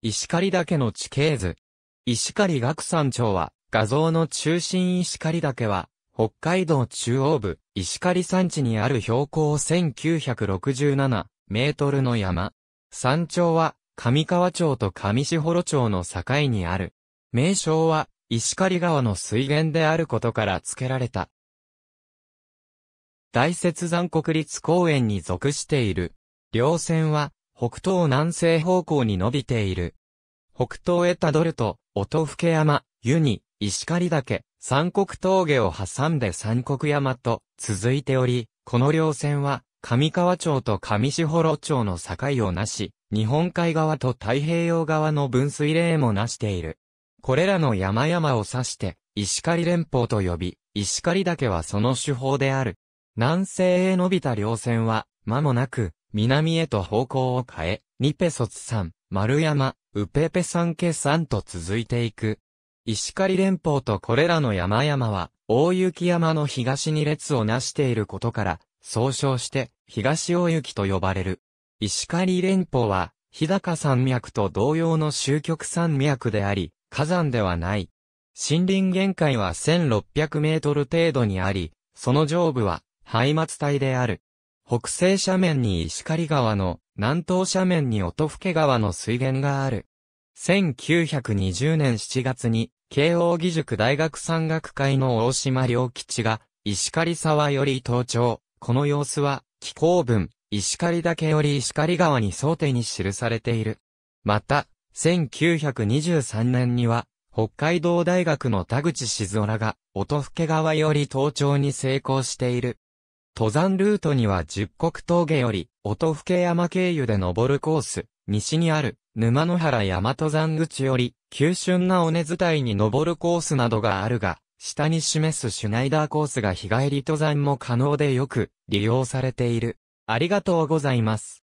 石狩岳の地形図。石狩岳山頂は、画像の中心石狩岳は、北海道中央部、石狩山地にある標高1967メートルの山。山頂は、上川町と上士幌町の境にある。名称は、石狩川の水源であることから付けられた。大雪山国立公園に属している。稜線は、北東南西方向に伸びている。北東へたどると、音更山、湯に、石狩岳、三国峠を挟んで三国山と続いており、この両線は、上川町と上士幌町の境をなし、日本海側と太平洋側の分水嶺もなしている。これらの山々を指して、石狩連峰と呼び、石狩岳はその手法である。南西へ伸びた稜線は、間もなく、南へと方向を変え、ニペソツ山、丸山、ウペペ山系山と続いていく。石狩連峰とこれらの山々は、大雪山の東に列をなしていることから、総称して、東大雪と呼ばれる。石狩連峰は、日高山脈と同様の終極山脈であり、火山ではない。森林限界は1600メートル程度にあり、その上部は、廃末帯である。北西斜面に石狩川の、南東斜面に音更川の水源がある。1920年7月に、慶応義塾大学山学会の大島良吉が、石狩沢より登頂。この様子は、気候文、石狩岳より石狩川に想定に記されている。また、1923年には、北海道大学の田口静空が、音更川より登頂に成功している。登山ルートには十国峠より、音更山経由で登るコース、西にある、沼の原山登山口より、急峻な尾根伝いに登るコースなどがあるが、下に示すシュナイダーコースが日帰り登山も可能でよく利用されている。ありがとうございます。